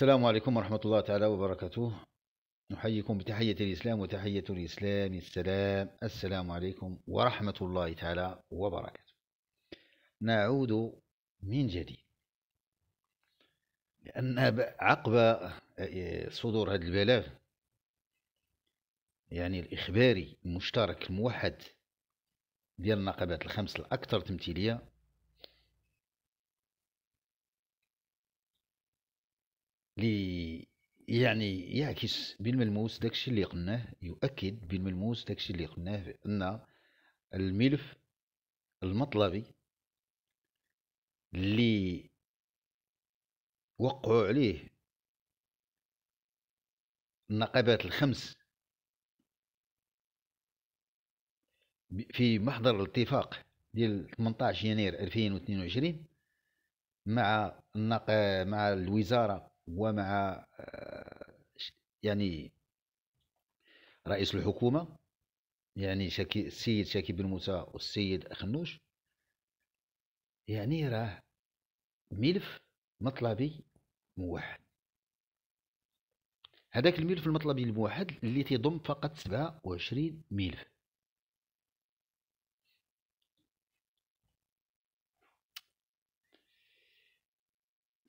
السلام عليكم ورحمة الله تعالى وبركاته نحييكم بتحية الإسلام وتحية الإسلام السلام السلام عليكم ورحمة الله تعالى وبركاته نعود من جديد لأن عقب صدور هذا البلاغ يعني الإخباري المشترك الموحد ديال النقابات الخمس الأكثر تمثيلية لي يعني يعكس بالملموس داكشي اللي قلناه يؤكد بالملموس داكشي اللي قلناه ان الملف المطلبي اللي وقعوا عليه النقابات الخمس في محضر الاتفاق ديال 18 يناير 2022 مع النق... مع الوزاره ومع آه، يعني رئيس الحكومة يعني شاكي السيد شاكي بن موسى والسيد خنوش يعني راه ملف مطلبي موحد هذاك الملف المطلبي الموحد اللي تيضم فقط 27 ملف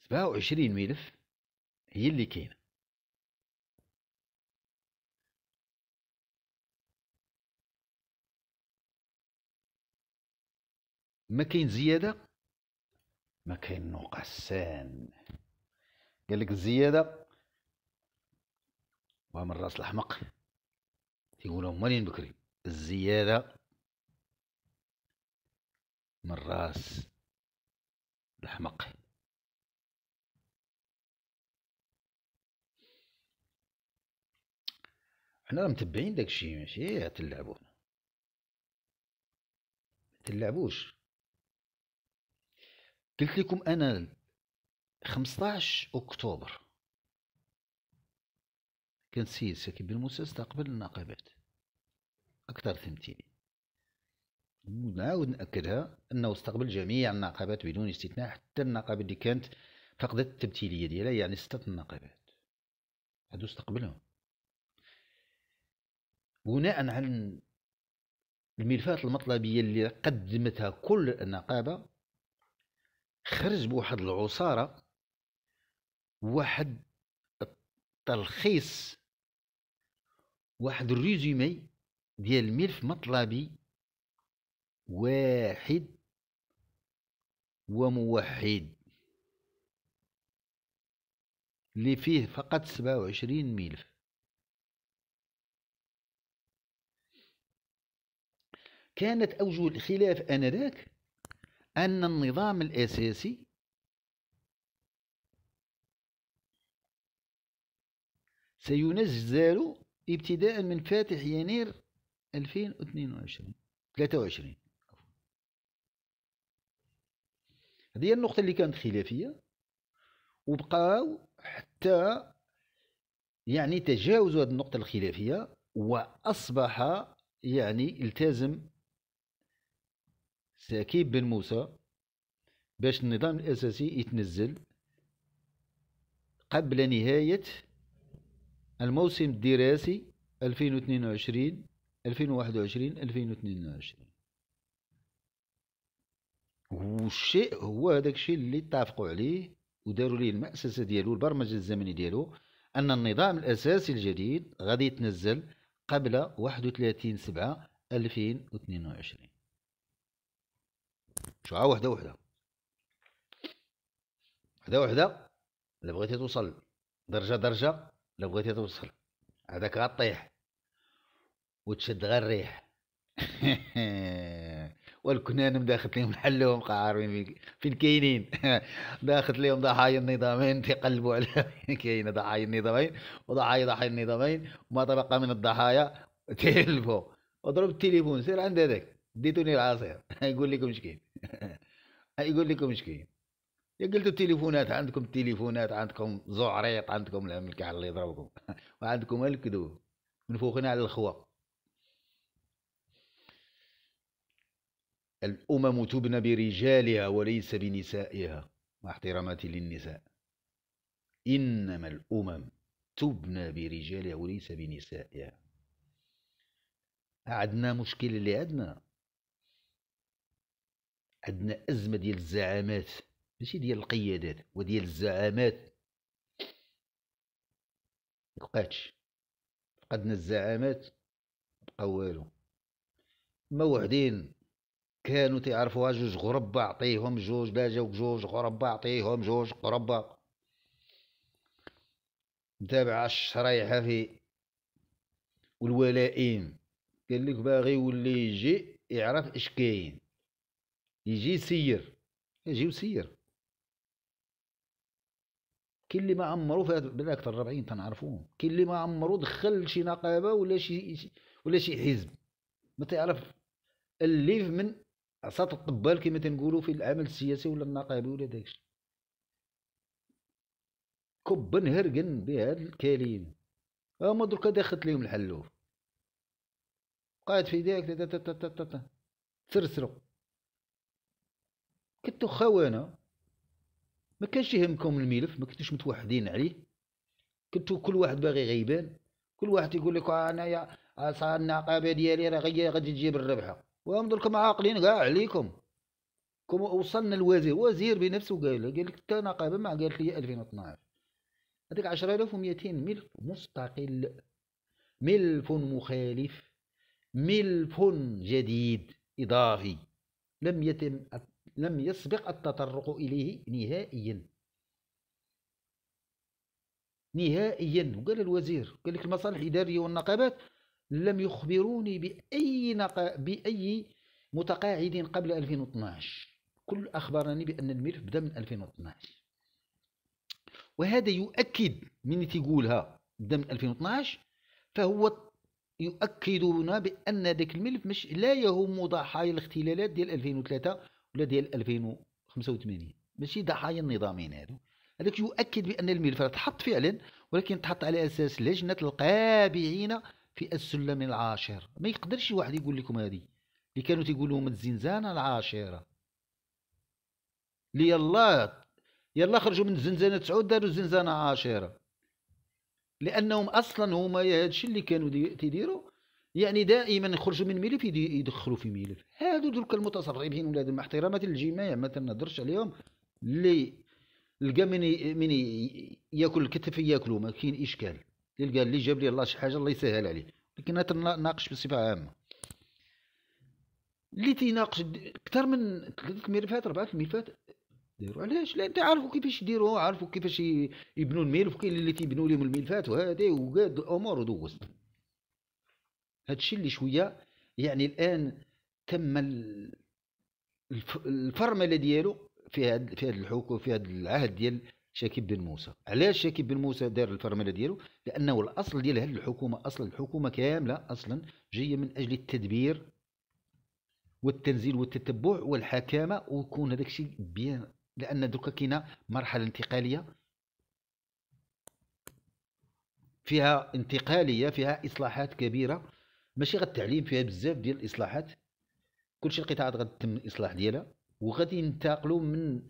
سبعة وعشرين ملف هي اللي كاينه ما كاين زياده ما كاين نقصان قال لك الزياده ومن راس الاحمق تيقولوا مالين بكري الزياده من راس الاحمق حنا راه متبعين داكشي ماشي تلعبو تلعبوش قلت لكم انا 15 اكتوبر كان السيد ساكن بن موسى استقبل النقابات اكثر تمثيل نعاود ناكدها انه استقبل جميع النقابات بدون استثناء حتى النقابه اللي كانت فقدت التمثيليه ديالها يعني سته النقابات هادو استقبلهم بناء على الملفات المطلبيه اللي قدمتها كل النقابه خرج بواحد العصاره واحد التلخيص واحد الريزومي ديال ملف مطلبي واحد وموحد اللي فيه فقط سبعة وعشرين ملف كانت أوجه الخلاف آنذاك أن النظام الأساسي سينزل ابتداء من فاتح يناير 2022 23 هذه هي النقطة اللي كانت خلافية وبقاو حتى يعني تجاوزوا هذه النقطة الخلافية وأصبح يعني التزم سكيب بن موسى باش النظام الأساسي يتنزل قبل نهاية الموسم الدراسي 2022 2021 2022 والشيء هو هذاك الشيء اللي اتفقوا عليه وداروا ليه المأسسة ديالو البرمجة الزمنية ديالو أن النظام الأساسي الجديد غادي يتنزل قبل 31 سبعة 2022 مشوعة وحدة وحدة وحدة وحدة إلا بغيتي توصل درجة درجة إلا بغيتي توصل هذاك غطيح وتشد غير الريح والكنانم داخت لهم حلهم قاعرين فين كاينين داخلت لهم ضحايا النظامين تقلبوا على كاين ضحايا النظامين وضحايا ضحايا النظامين وما تبقى من الضحايا تيلفوا وضرب التليفون سير عند هذاك ديتوني العصير يقول لكم شكين يقول لكم اش كاين قلتوا التليفونات عندكم التليفونات عندكم زعريط عندكم الاملكة على اللي يضربكم وعندكم الكذوب منفوخين على الخوا الامم تبنى برجالها وليس بنسائها مع احتراماتي للنساء انما الامم تبنى برجالها وليس بنسائها عندنا مشكل اللي عندنا عندنا ازمه ديال الزعامات ماشي ديال القيادات وديال الزعامات مبقاتش فقدنا الزعامات بقى والو ما وحدين كانوا تيعرفوها جوج غربة عطيهم جوج لا جاوك جوج غربة عطيهم جوج غربة تابع الشرايحة في والولائين قال لك باغي يولي يجي يعرف اش كاين يجي يسير يجي وسير كاين اللي ما عمرو فيها بالك الربعين تنعرفوهم كاين اللي ما عمرو دخل شي نقابه ولا شي ولا شي حزب ما تعرف الليف من عصات القبال كما تنقولوا في العمل السياسي ولا النقابي ولا داكشي كبا هرقن بهاد الكلمه آه، هما دركا دخلت ليهم الحلوف قاعد في داك تسرسرو كنتو خوانا ما كانش يهمكم الملف ما كنتوش متوحدين عليه كنتو كل واحد باغي غيبان كل واحد يقول لك انايا صار النقابه ديالي راه غادي تجيب الربحه وهم دركم عاقلين كاع عليكم كما وصلنا الوزير وزير بنفسه قال قال لك حتى نقابه ما قالت لي 2012 هذيك 10200 ملف مستقل ملف مخالف ملف جديد اضافي لم يتم لم يسبق التطرق إليه نهائيا نهائيا وقال الوزير قال لك المصالح الإدارية والنقابات لم يخبروني بأي نق... بأي متقاعد قبل 2012 كل أخبرني بأن الملف بدأ من 2012 وهذا يؤكد من تقولها بدأ من 2012 فهو يؤكد بأن ذاك الملف مش لا يهم ضحايا الاختلالات ديال 2003 ولا ديال 2085 ماشي ضحايا النظامين هادو هذاك يؤكد بان الملف راه تحط فعلا ولكن تحط على اساس لجنه القابعين في السلم العاشر ما يقدرش واحد يقول لكم هذه اللي كانوا تيقولوا من الزنزانه العاشره اللي يلا يلا خرجوا من الزنزانه تسعود داروا الزنزانه عاشره لانهم اصلا هما هادشي اللي كانوا تيديروا يعني دائما يخرجوا من ملف يدخلوا في ملف هادو دوك المتصرفين ولاد مع احترامات للجماعه ما تنهضرش عليهم اللي لقى من من ياكل الكتف ياكلو ما كاين اشكال يلقى اللي جاب لي الله شي حاجه الله يسهل عليه لكن تناقش بصفه عامه اللي تيناقش اكثر من ثلاثه ملفات اربعه ملفات ديروا علاش لان تعرفوا كيفاش يديروا عارفوا كيفاش يبنوا الملف كاين اللي تيبنوا لهم الملفات وهذه وكاد الامور ودوزت هادشي اللي شويه يعني الان تم الفرمله ديالو في هاد في هاد الحكم في هاد العهد ديال شاكيب بن موسى علاش شاكيب بن موسى دار الفرمله ديالو لانه الاصل ديال هاد الحكومه اصلا الحكومه كامله اصلا جايه من اجل التدبير والتنزيل والتتبع والحكامه ويكون هذاك الشيء بيان لان دركا كاينه مرحله انتقاليه فيها انتقاليه فيها اصلاحات كبيره ماشي التعليم فيها بزاف ديال الاصلاحات كلشي القطاعات غتتم الاصلاح ديالها وغادي ينتقلوا من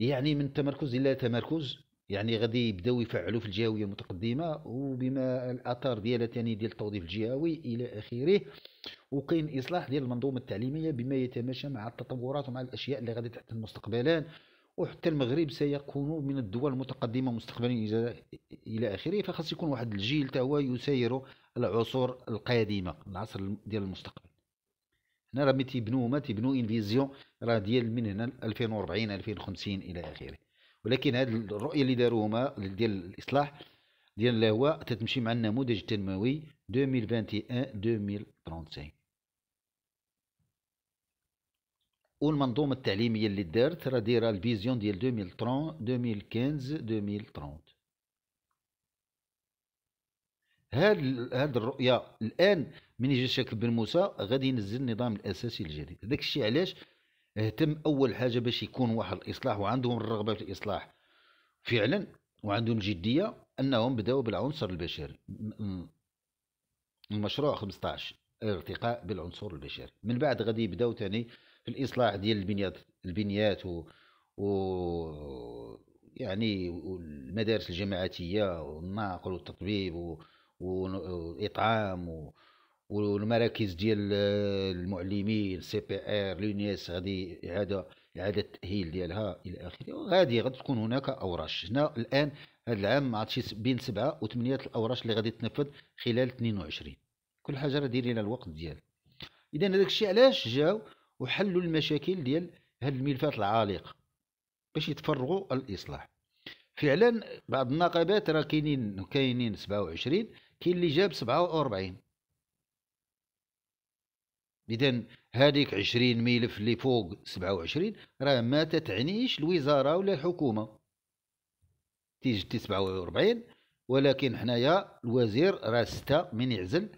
يعني من تمركز الى تمركز يعني غادي يبداو يفعلوا في الجهويه المتقدمه وبما الاثار ديالها ثاني ديال التوظيف الجهوي الى اخره وكاين اصلاح ديال المنظومه التعليميه بما يتماشى مع التطورات ومع الاشياء اللي غادي تحدث مستقبلا وحتى المغرب سيكون من الدول المتقدمه مستقبلا الى اخره فخاص يكون واحد الجيل حتى هو يسير العصور القادمه العصر ديال المستقبل هنا راه تيبنوا ما تيبنوا ان فيزيون راه ديال من هنا 2040 2050 الى اخره ولكن هذه الرؤيه اللي داروا هما ديال الاصلاح ديال الهواء تتمشي مع النموذج التنموي 2021 2035 والمنظومه التعليميه اللي دارت راه دايره الفيزيون ديال 2030 2015 2030 هاد هاد الرؤيه الان من يجي الشيخ بن موسى غادي ينزل النظام الاساسي الجديد داك الشيء علاش اهتم اول حاجه باش يكون واحد الاصلاح وعندهم الرغبه في الاصلاح فعلا وعندهم الجديه انهم بداو بالعنصر البشري المشروع 15 ارتقاء بالعنصر البشري من بعد غادي يبداو ثاني في الاصلاح ديال البنيات البنيات و, و يعني المدارس الجماعاتيه والناقل والتطبيب والاطعام و... والمراكز ديال المعلمين سي بي ار لونيس غادي اعاده اعاده التاهيل ديالها الى اخره غادي غادي تكون هناك اوراش هنا الان هذا العام ما بين سبعه وثمانيه الاوراش اللي غادي تنفذ خلال 22 كل حاجه راه دايرين الوقت ديالها اذا هذاك الشيء علاش جاو وحلوا المشاكل ديال هاد الملفات العالقه باش يتفرغوا الاصلاح فعلا بعض النقابات راه كاينين كاينين 27 كاين اللي جاب 47 اذا هذيك 20 ملف اللي فوق 27 راه ما تتعنيش الوزاره ولا الحكومه تيجي 47 ولكن حنايا الوزير راه سته من يعزل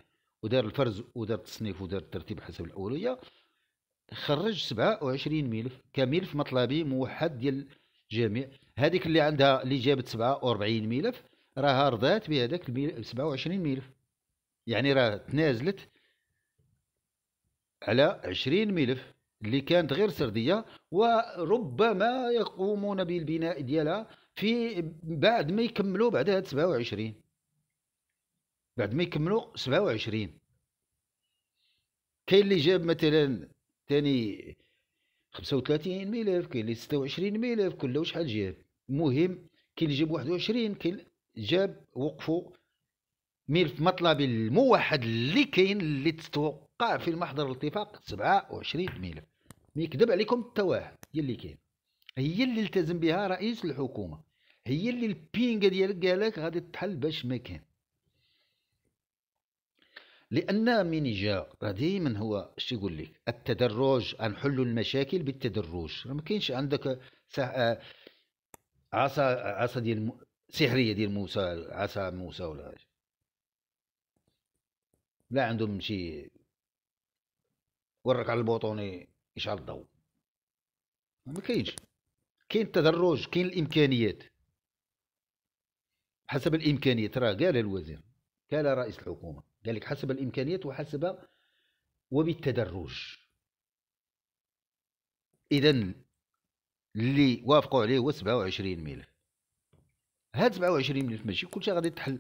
ودار الفرز ودار التصنيف ودار الترتيب حسب الاولويه خرج 27 ملف كملف مطلبي موحد ديال الجميع هذيك اللي عندها اللي جابت 47 ملف راها رضات بهذاك 27 ملف يعني راه تنازلت على 20 ملف اللي كانت غير سرديه وربما يقومون بالبناء ديالها في بعد ما يكملوا بعد هاد 27 بعد ما يكملوا 27 كاين اللي جاب مثلا الثاني 35 ملف كاين اللي 26 مليف كله شحال جاب المهم كاين اللي جاب 21 كاين جاب وقفوا ملف مطلبي الموحد اللي كاين اللي تتوقع في المحضر الاتفاق 27 ملف ما يكذب عليكم حتى واحد هي اللي كاين هي اللي التزم بها رئيس الحكومه هي اللي البينغ ديالك قالك غادي تحل باش ما كان لان من جا دائما هو شو يقول لك التدرج نحلوا المشاكل بالتدرج ما كاينش عندك سح... آه، عصا عصا ديال سحريه ديال موسى عصا موسى ولا حاجه لا عندهم شي ورك على البوطوني يشعل الضوء ما كاينش كاين التدرج كاين الامكانيات حسب الامكانيات راه قال الوزير قال رئيس الحكومه ذلك حسب الإمكانيات وحسب وبالتدرج إذا اللي وافقوا عليه هو 27 ملف هاد 27 ملف ماشي كلشي غادي تحل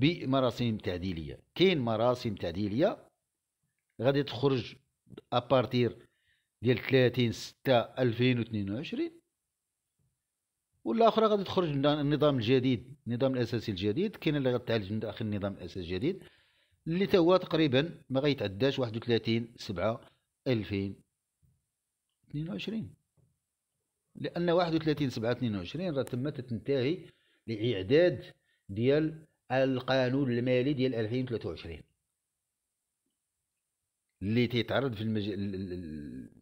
بمراسم تعديليه كاين مراسم تعديليه غادي تخرج ابارتير ديال 30 6 2022 ولا اخرى غادي تخرج النظام الجديد النظام الاساسي الجديد كاين اللي غتعالج من داخل النظام الاساسي الجديد اللي تا هو تقريبا ما غيتعداش 31 7 2022 لان 31 7 22 راه تما تنتهي لاعداد ديال القانون المالي ديال 2023 اللي تيتعرض في المج...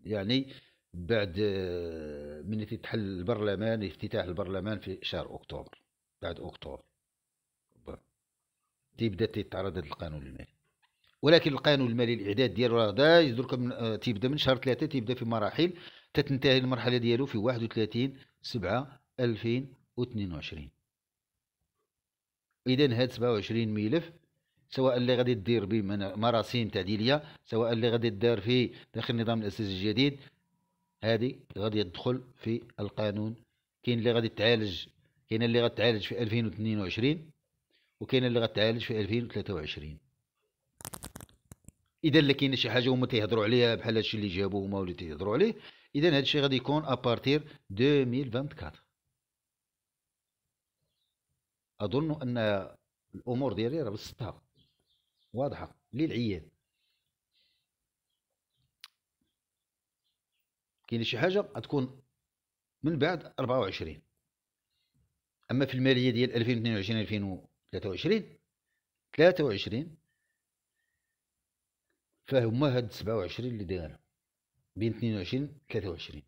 يعني بعد آه، من تتحل البرلمان افتتاح البرلمان في شهر اكتوبر بعد اكتوبر تيبدا تيتعرض تتعرض هذا القانون المالي ولكن القانون المالي الاعداد ديالو راه هذا من آه، تيبدا من شهر ثلاثة تيبدا في مراحل تتنتهي المرحله ديالو في 31 7 2022 اذا هاد 27 ملف سواء اللي غادي دير به مراسيم تعديليه سواء اللي غادي دار فيه داخل النظام الاساسي الجديد هذه غادي تدخل في القانون كاين اللي غادي تعالج كاين اللي غادي تعالج في 2022 وكاين اللي غتعالج في 2023 اذا اللي كاين شي حاجه هما تيهضروا عليها بحال هادشي اللي جابوه هما ولا تيهضروا عليه اذا هادشي غادي يكون ابارتير 2024 اظن ان الامور ديالي راه بسطها واضحه للعيان كاين شي حاجه غتكون من بعد 24 اما في الماليه ديال 2022 2000 23 23 فهما هاد 27 اللي دايرها بين 22 23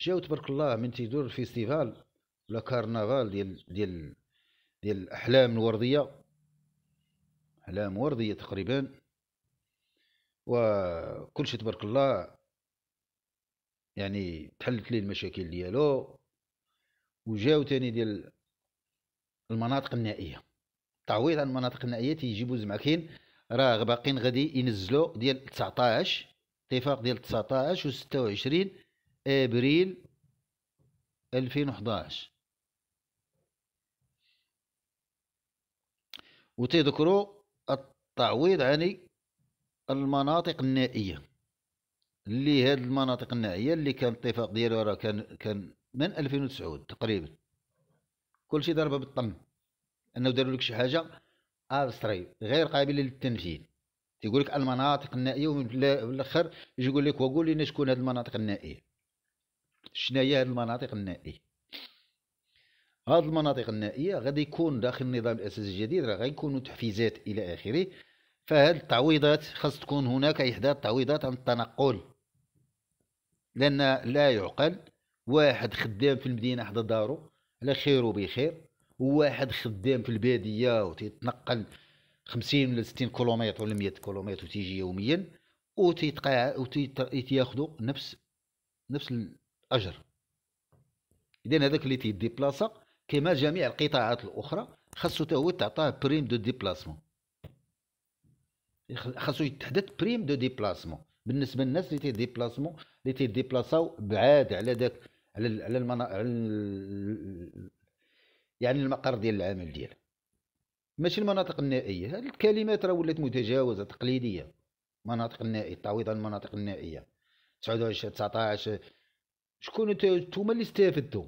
جاو تبارك الله من تيدور الفيستيفال ولا كارنفال ديال ديال ديال الاحلام الورديه احلام ورديه تقريبا وكل شيء تبارك الله يعني تحلت لي المشاكل ديالو وجاو تاني ديال المناطق النائيه تعويض عن المناطق النائيه تيجيبو زعما كاين راه باقيين غادي ينزلوا ديال 19 اتفاق ديال 19 و 26 ابريل 2011 وتذكروا التعويض عن المناطق النائيه اللي هاد المناطق النائيه اللي كان اتفاق ديالو راه كان كان من 2009 تقريبا كلشي ضربه بالطم انه داروا لك شي حاجه ابستري آه، غير قابله للتنفيذ تيقول لك المناطق النائيه وفي الاخر يجي يقول لك وقول لنا شكون هاد المناطق النائيه شنو هي هاد المناطق النائيه هاد المناطق النائيه غادي يكون داخل النظام الاساسي الجديد راه غيكونوا تحفيزات الى اخره فهاد التعويضات خاص تكون هناك احداث تعويضات عن التنقل لان لا يعقل واحد خدام في المدينه حدا دارو على خير وبخير وواحد خدام في الباديه وتيتنقل 50 ولا 60 كيلومتر ولا 100 كيلومتر وتيجي يوميا وتيتقاع وتياخذوا نفس نفس الاجر اذا هذاك اللي تيديبلاصا كما جميع القطاعات الاخرى خاصو هو تعطاه بريم دو ديبلاسمون خاصو يتحدث بريم دو ديبلاسمون بالنسبه للناس اللي تيديبلاسمون اللي بلاصه بعاد على داك على على المنا... على يعني المقر ديال العمل ديالها ماشي المناطق النائيه الكلمات راه ولات متجاوزه تقليديه مناطق النائيه تعويض المناطق النائيه 29 19 شكون انتوما اللي استفدتوا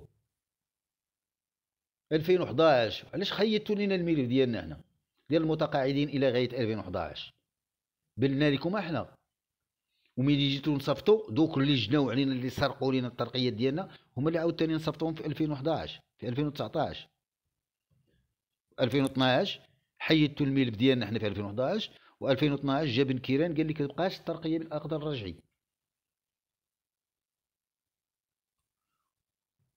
2011 علاش خيطتوا لنا الميلو ديالنا هنا ديال المتقاعدين الى غايه 2011 بلنا لكم احنا وملي جيتو نصيفطوا دوك اللي جناو علينا اللي سرقوا لينا الترقيه ديالنا هما اللي عاوتاني نصيفطوهم في 2011 في 2019 2012 حيدتو الملف ديالنا حنا في 2011 و2012 جاب كيران قال لي كتبقاش الترقيه بالعقد الرجعي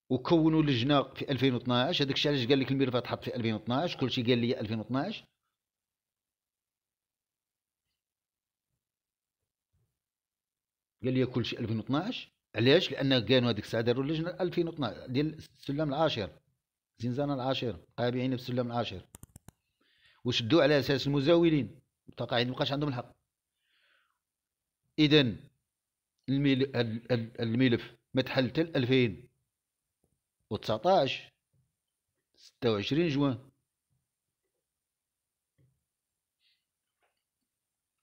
وكونوا لجنه في 2012 هذاك الشيء علاش قال لك الملف تحط في 2012 كلشي قال لي 2012 قال لي كل شيء 2012 علاش لان كانوا هذيك الساعه داروا اللجنه 2012 ديال السلم العاشر زنزانه العاشر قابعين في السلم العاشر وشدوا على اساس المزاولين القاعدين مابقاش عندهم الحق اذا الملف, الملف ما تحل حتى 2019 26 جوان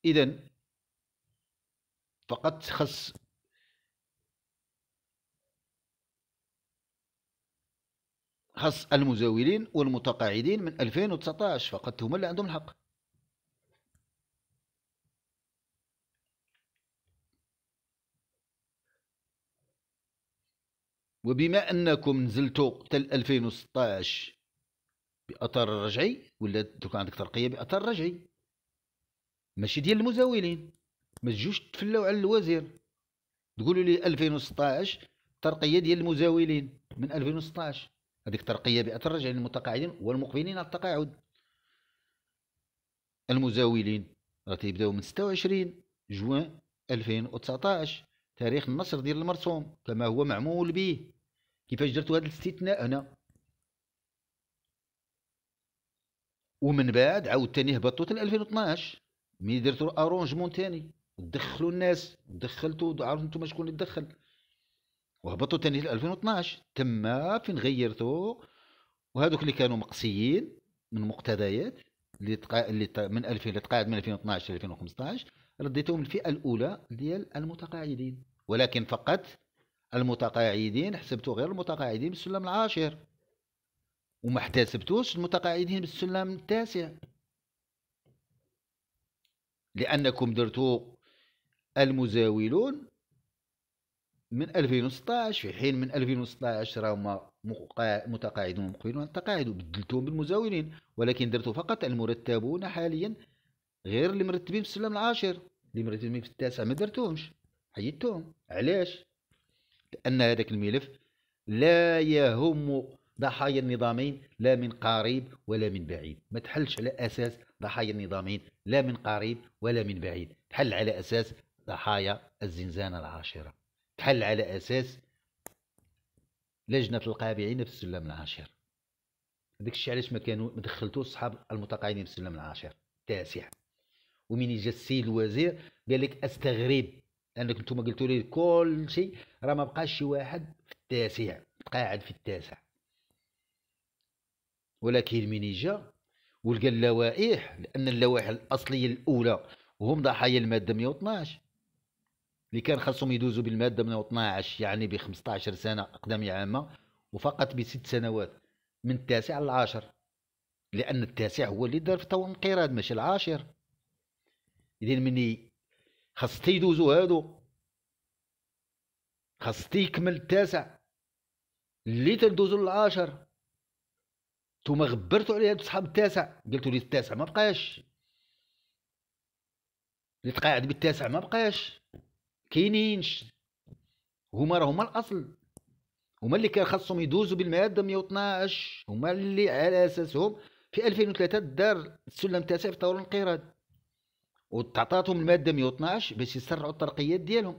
اذا فقط خص خص المزاولين والمتقاعدين من 2019 فقط هما اللي عندهم الحق وبما انكم نزلتوا حتى 2016 باثر رجعي ولا دوك عندك ترقيه باثر رجعي ماشي ديال المزاولين ما تجوش تفلاو على الوزير تقولوا لي 2016 ترقيه ديال المزاولين من 2016 هذيك ترقيه بأثر رجع للمتقاعدين والمقبلين على التقاعد المزاولين راه تيبداو من 26 جوان 2019 تاريخ النشر ديال المرسوم كما هو معمول به كيفاش درتوا هذا الاستثناء هنا ومن بعد عاودتاني هبطوا حتى 2012 ملي درتوا الارونجمون ثاني دخلوا الناس دخلتوا عرفتوا انتم شكون اللي دخل وهبطوا تاني ل 2012 تما فين غيرتوا وهذوك اللي كانوا مقصيين من مقتضيات اللي تقا... اللي ت... من 2000 اللي تقاعد من 2012 ل 2015 رديتهم الفئه الاولى ديال المتقاعدين ولكن فقط المتقاعدين حسبتوا غير المتقاعدين بالسلم العاشر وما احتسبتوش المتقاعدين بالسلم التاسع لانكم درتوا المزاولون من 2016 في حين من 2016 راهما متقاعدون على تقاعدوا بدلتهم بالمزاولين ولكن درتوا فقط المرتبون حاليا غير اللي مرتبين في السلم العاشر اللي مرتبين في التاسع ما درتهمش حيدتهم علاش لان هذاك الملف لا يهم ضحايا النظامين لا من قريب ولا من بعيد ما تحلش على اساس ضحايا النظامين لا من قريب ولا من بعيد تحل على اساس ضحايا الزنزانة العاشرة تحل على أساس لجنة القابعين في السلم العاشر هذاك الشيء علاش ما كانوا ما دخلتوش صحاب المتقاعدين في السلم العاشر التاسع ومن جا السيد الوزير قال لك استغرب لانك انتم قلتوا لي كل شيء راه ما بقاش شي واحد في التاسع تقاعد في التاسع ولكن من جا ولقى اللوائح لان اللوائح الاصليه الاولى وهم ضحايا الماده 112 اللي كان خاصهم يدوزوا بالماده من 12 يعني ب 15 سنه اقدميه عامه وفقط بست سنوات من التاسع للعاشر لان التاسع هو اللي دار في تو انقراض ماشي العاشر اذا مني خاص تيدوزوا هادو خاص تيكمل التاسع اللي تندوزو للعاشر نتوما غبرتو على هاد صحاب التاسع قلتوا لي التاسع ما بقاش اللي تقاعد بالتاسع ما بقاش كاينينش هما راه هما الاصل هما اللي كان خاصهم يدوزوا بالماده 112 هما اللي على اساسهم في 2003 دار السلم التاسع في طور الانقراض وتعطاتهم الماده 112 باش يسرعوا الترقيات ديالهم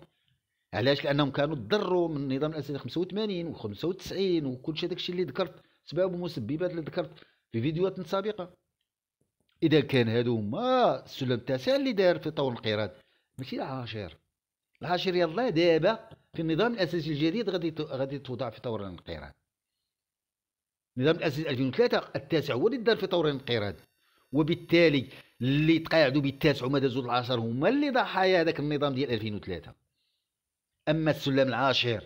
علاش لانهم كانوا تضروا من النظام الاساسي 85 و95 وكلشي داكشي اللي ذكرت اسباب ومسببات اللي ذكرت في فيديوهات سابقه اذا كان هادو هما السلم التاسع اللي دار في طور الانقراض ماشي العاشر العاشر يلا دابا في النظام الاساسي الجديد غادي غادي توضع في طور الانقراض النظام الاساسي 2003 التاسع هو اللي دار في طور الانقراض وبالتالي اللي تقاعدوا بالتاسع وما دازوا العاشر هما اللي ضحايا هذاك النظام ديال 2003 اما السلم العاشر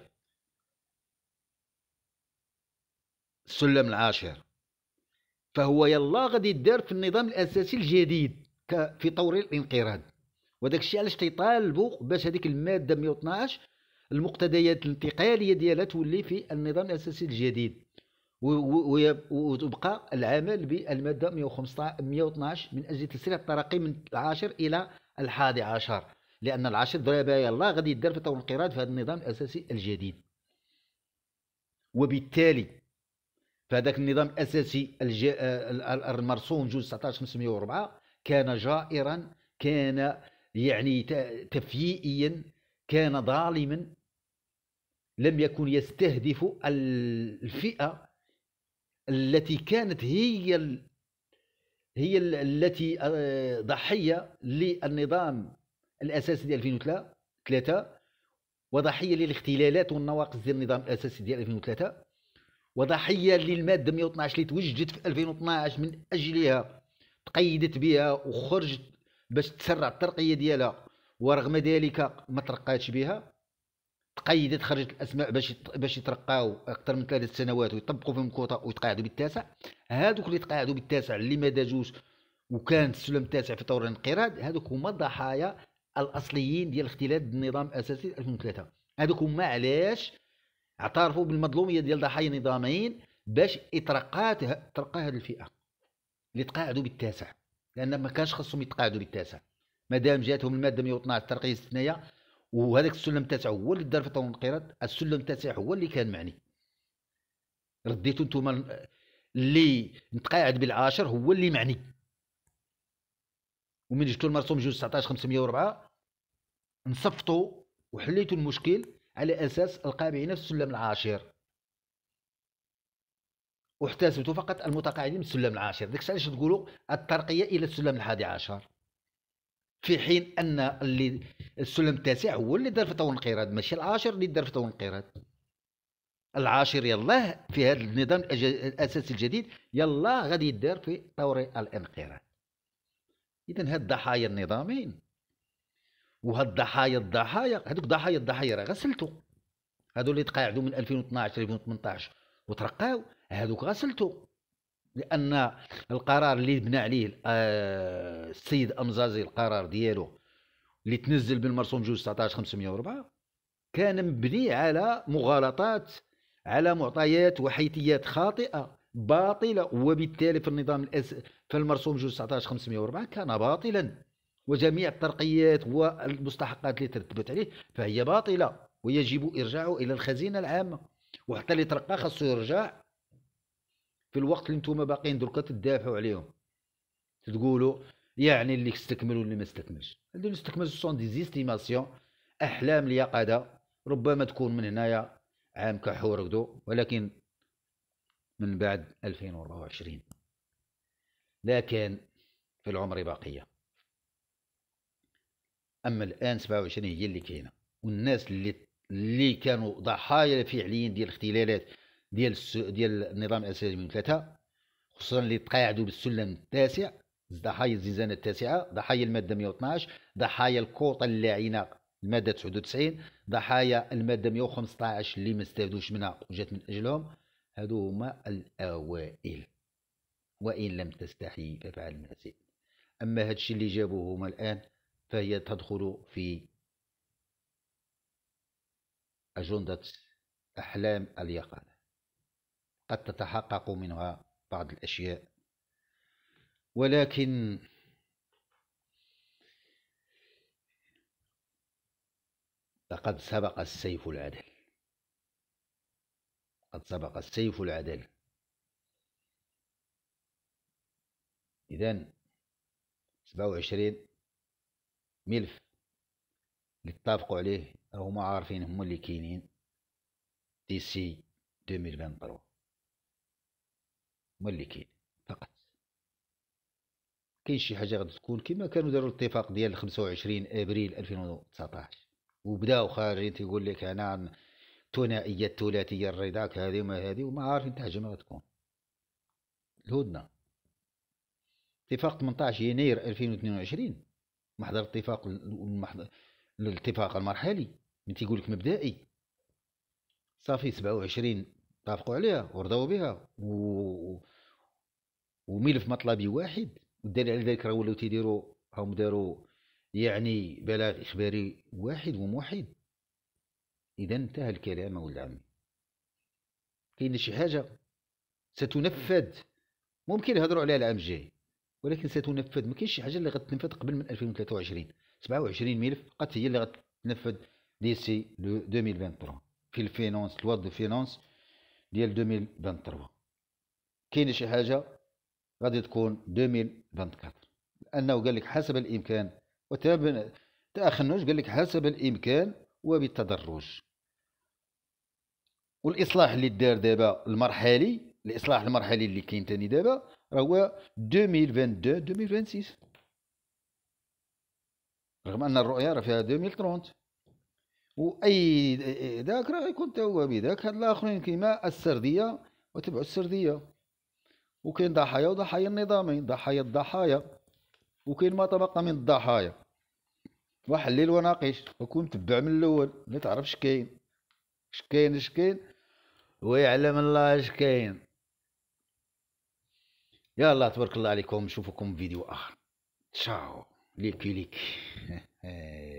السلم العاشر فهو يلا غادي يدار في النظام الاساسي الجديد في طور الانقراض وداك الشيء علاش تيطالبوا باش هذيك الماده 112 المقتضيات الانتقاليه ديالها تولي في النظام الاساسي الجديد وتبقى العمل بالماده 115 112 من اجل تسريع الترقي من العاشر الى الحادي عشر لان العاشر دابا يلا غادي يدار في طور القراءه في هذا النظام الاساسي الجديد وبالتالي فهذاك النظام الاساسي آه، المرسوم جوج 19504 كان جائرا كان يعني تفيئيا كان ظالما لم يكن يستهدف الفئة التي كانت هي هي التي آه، ضحية للنظام الأساسي ديال 2003 وضحية للاختلالات والنواقص ديال النظام الأساسي ديال 2003 وضحية للمادة 112 اللي توجدت في 2012 من أجلها تقيدت بها وخرجت باش تسرع الترقيه ديالها ورغم ذلك ما ترقاتش بها تقيدت خرجت الاسماء باش باش يترقاو اكثر من ثلاث سنوات ويطبقوا فيهم الكوطه ويتقاعدوا بالتاسع هذوك اللي تقاعدوا بالتاسع اللي ما داجوش وكان السلم التاسع في طور الانقراض هذوك هما الضحايا الاصليين ديال اختلال النظام الاساسي 2003 هذوك هما علاش اعترفوا بالمظلوميه ديال ضحايا نظامين باش اترقات ترقى هذه الفئه اللي تقاعدوا بالتاسع لان ما كانش خصهم يتقاعدوا بالتاسع ما دام جاتهم الماده 112 الترقيه الثنيه وهذاك السلم التاسع هو اللي دار في طول الانقراض السلم التاسع هو اللي كان معني رديتوا انتم اللي متقاعد بالعاشر هو اللي معني ومن جبتوا المرسوم جوج 19 504 نصفتوا وحليتوا المشكل على اساس القابعين في السلم العاشر احتسبت فقط المتقاعدين من السلم العاشر داكشي علاش تقولوا الترقيه الى السلم الحادي عشر في حين ان اللي السلم التاسع هو اللي دار في طول الانقراض ماشي العاشر اللي دار في طول الانقراض العاشر يلاه في هذا النظام الاساسي الجديد يلاه غادي يدار في طور الانقراض اذا هاد الضحايا النظامين وهاد الضحايا الضحايا هذوك ضحايا الضحايا راه غسلتو هادو اللي تقاعدوا من 2012 2018 وترقاو هذوك غسلتو لان القرار اللي بنى عليه آه، السيد امزازي القرار ديالو اللي تنزل بالمرسوم جوج 19 504 كان مبني على مغالطات على معطيات وحيثيات خاطئه باطله وبالتالي في النظام الأس... في المرسوم جوج 19 504 كان باطلا وجميع الترقيات والمستحقات اللي ترتبت عليه فهي باطله ويجب ارجاعه الى الخزينه العامه وحتى اللي ترقى خاصو يرجع في الوقت اللي نتوما باقيين دركا تدافعوا عليهم تقولوا يعني اللي استكمل واللي ما استكملش اللي ما سون دي زيستيماسيون احلام اليقظه ربما تكون من هنايا عام كحور رقدو ولكن من بعد 2024 لكن في العمر باقيه اما الان 27 هي اللي كاينه والناس اللي اللي كانوا ضحايا فعليين ديال الاختلالات ديال ديال النظام الاساسي من ثلاثه خصوصا اللي تقاعدوا بالسلم التاسع ضحايا الزنزانه التاسعه ضحايا الماده 112 ضحايا الكوطه اللاعنه الماده 99 ضحايا الماده 115 اللي ما استافدوش منها وجات من اجلهم هادو هما الاوائل وان لم تستحي فافعل ما شئت اما هادشي اللي جابوه هما الان فهي تدخل في أجندة أحلام اليقظة قد تتحقق منها بعض الأشياء ولكن لقد سبق السيف العدل قد سبق السيف العدل إذن سبعة وعشرين ملف اللي اتفقوا عليه راهما عارفين هما اللي كاينين ديسي 2023 مالكين فقط كاين شي حاجه غادي تكون كما كانوا داروا الاتفاق ديال 25 ابريل 2019 وبداو خارجين تيقول لك انا الثنائيه الثلاثيه الرضاك هذه وما هذه وما عارفين حتى حاجه ما غتكون الهدنه اتفاق 18 يناير 2022 محضر اتفاق المحضر الاتفاق المرحلي من تيقول لك مبدئي صافي 27 اتفقوا عليها ورضاو بها و... وملف مطلبي واحد والدليل على ذلك راه ولاو تيديروا هاهم داروا يعني بلاغ اخباري واحد وموحد اذا انتهى الكلام ولا عمي كاين شي حاجه ستنفذ ممكن يهضروا عليها العام الجاي ولكن ستنفذ ما كاينش شي حاجه اللي غتنفذ قبل من 2023 27 ملف قد هي اللي غتنفذ ديسي لو 2023 في الفينونس لواد دو فينونس ديال 2023 كاين شي حاجه غادي تكون 2024 لانه قال لك حسب الامكان وتاب تاخنوش قال لك حسب الامكان وبالتدرج والاصلاح اللي دار دابا المرحلي الاصلاح المرحلي اللي كاين تاني دابا راه هو 2022 2026 رغم ان الرؤيه راه فيها 2030 واي ذاك راه غيكون هو بذاك هاد الاخرين كيما السرديه وتبعوا السرديه وكاين ضحايا وضحايا النظامين ضحايا الضحايا وكاين ما تبقى من الضحايا وحلل وناقش وكون تبع من الاول ما تعرفش كاين اش كاين اش كاين ويعلم الله اش كاين يا الله تبارك الله عليكم نشوفكم فيديو اخر تشاو ليكي ليكي